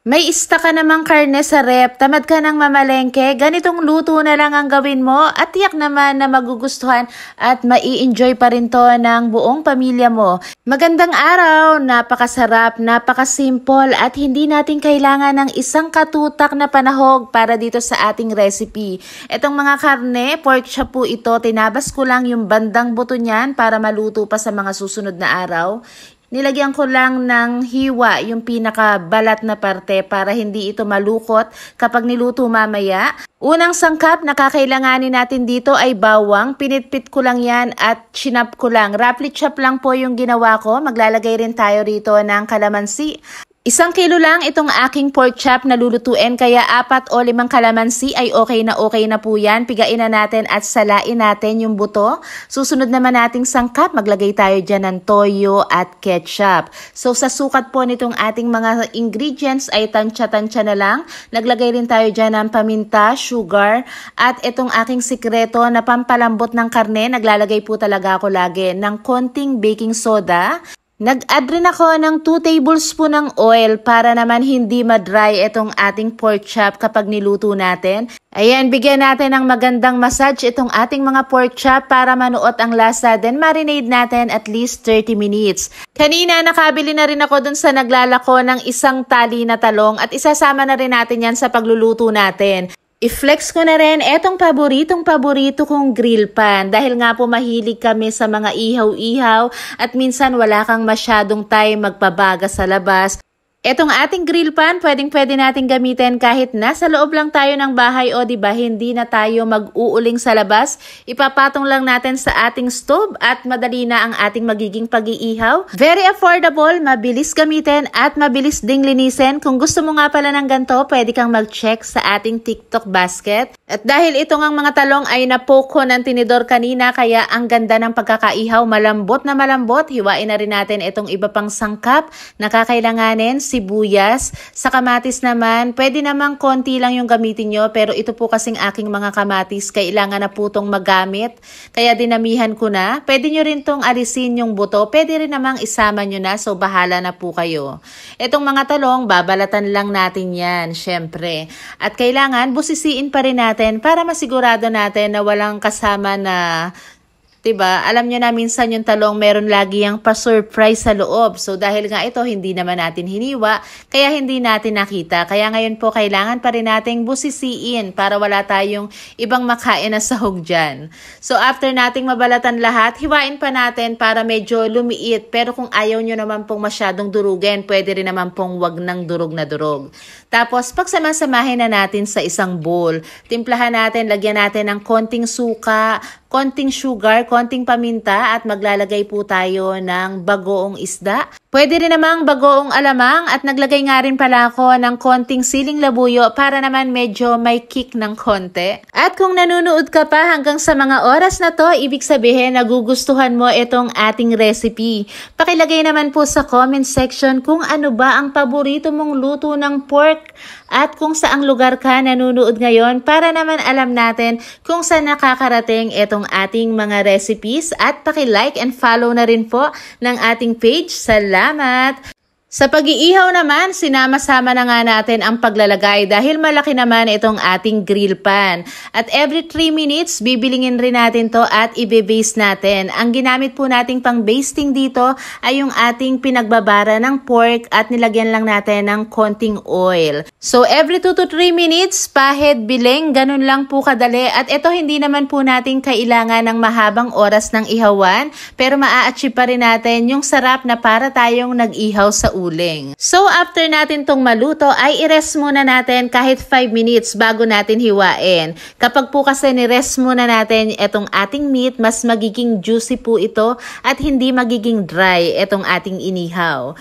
May ista ka namang karne sa rep, tamad ka ng mamalengke, ganitong luto na lang ang gawin mo at tiyak naman na magugustuhan at mai-enjoy pa rin to ng buong pamilya mo. Magandang araw, napakasarap, napakasimple at hindi natin kailangan ng isang katutak na panahog para dito sa ating recipe. Itong mga karne, pork chop po ito, tinabas ko lang yung bandang buto niyan para maluto pa sa mga susunod na araw. Nilagyan ko lang ng hiwa yung pinakabalat na parte para hindi ito malukot kapag niluto mamaya. Unang sangkap na kakailanganin natin dito ay bawang. Pinitpit ko lang yan at chinap ko lang. Roughly chop lang po yung ginawa ko. Maglalagay rin tayo rito ng kalamansi. Isang kilo lang itong aking pork chop na lulutuin kaya apat o limang kalamansi ay okay na okay na po yan. Pigain na natin at salain natin yung buto. Susunod naman nating sangkap, maglagay tayo dyan ng toyo at ketchup. So sa sukat po nitong ating mga ingredients ay tansya-tansya na lang. Naglagay rin tayo dyan ng paminta, sugar at itong aking sikreto na pampalambot ng karne. Naglalagay po talaga ako lagi ng konting baking soda Nag-add rin ako ng 2 tablespoon ng oil para naman hindi ma-dry itong ating pork chop kapag niluto natin. Ayan, bigyan natin ng magandang massage itong ating mga pork chop para manuot ang lasa. Then marinade natin at least 30 minutes. Kanina nakabili na rin ako dun sa naglalako ng isang tali na talong at isasama na rin natin yan sa pagluluto natin. I-flex ko na rin etong paboritong paborito kong grill pan dahil nga po mahilig kami sa mga ihaw-ihaw at minsan wala kang masyadong time magpabaga sa labas. Etong ating grill pan, pwedeng-pwede nating gamitin kahit nasa loob lang tayo ng bahay o 'di ba hindi na tayo mag-uuling sa labas. Ipapatong lang natin sa ating stove at madali na ang ating magiging pag-iihaw. Very affordable, mabilis gamitin at mabilis ding linisin. Kung gusto mo nga pala ng ganto, pwede kang mag-check sa ating TikTok basket. At dahil itong ngang mga talong ay napoko ng tinidor kanina kaya ang ganda ng pagkakaihaw, malambot na malambot. Hiwain na rin natin itong iba pang sangkap na kakailanganin sibuyas. Sa kamatis naman, pwede namang konti lang yung gamitin nyo pero ito po kasing aking mga kamatis, kailangan na po itong magamit. Kaya dinamihan ko na. Pwede nyo rin tong alisin yung buto. Pwede rin namang isama nyo na so bahala na po kayo. Itong mga talong, babalatan lang natin yan, syempre. At kailangan busisiin pa rin natin para masigurado natin na walang kasama na ba? Diba? Alam nyo na minsan yung talong meron lagi ang pa-surprise sa loob. So dahil nga ito hindi naman natin hiniwa, kaya hindi natin nakita. Kaya ngayon po kailangan pa rin nating busisiin para wala tayong ibang makain na sahog dyan. So after nating mabalatan lahat, hiwain pa natin para medyo lumiit. Pero kung ayaw nyo naman pong masyadong durugin, pwede rin naman pong wag ng durog na durog. Tapos pagsamasamahin na natin sa isang bowl, timplahan natin, lagyan natin ng konting suka, konting sugar, konting paminta at maglalagay po tayo ng bagoong isda. Pwede rin namang bagoong alamang at naglagay nga rin pala ako ng konting siling labuyo para naman medyo may kick ng konti. At kung nanunood ka pa hanggang sa mga oras na to, ibig sabihin nagugustuhan mo itong ating recipe. Pakilagay naman po sa comment section kung ano ba ang paborito mong luto ng pork at kung saang lugar ka nanunood ngayon para naman alam natin kung saan nakakarating itong ating mga recipes at paki-like and follow na rin po ng ating page sa it. Sa pag-iihaw naman, sinama-sama na nga natin ang paglalagay dahil malaki naman itong ating grill pan. At every 3 minutes, bibilingin rin natin to at ibe-base natin. Ang ginamit po nating pang basting dito ay yung ating pinagbabara ng pork at nilagyan lang natin ng konting oil. So every 2 to 3 minutes, pahid, biling, ganun lang po kadali. At ito hindi naman po natin kailangan ng mahabang oras ng ihawan pero maa-achieve pa rin natin yung sarap na para tayong nag-ihaw sa uling. So after natin tong maluto ay i-rest muna natin kahit 5 minutes bago natin hiwain. Kapag po kasi ni-rest muna natin itong ating meat, mas magiging juicy po ito at hindi magiging dry itong ating inihaw.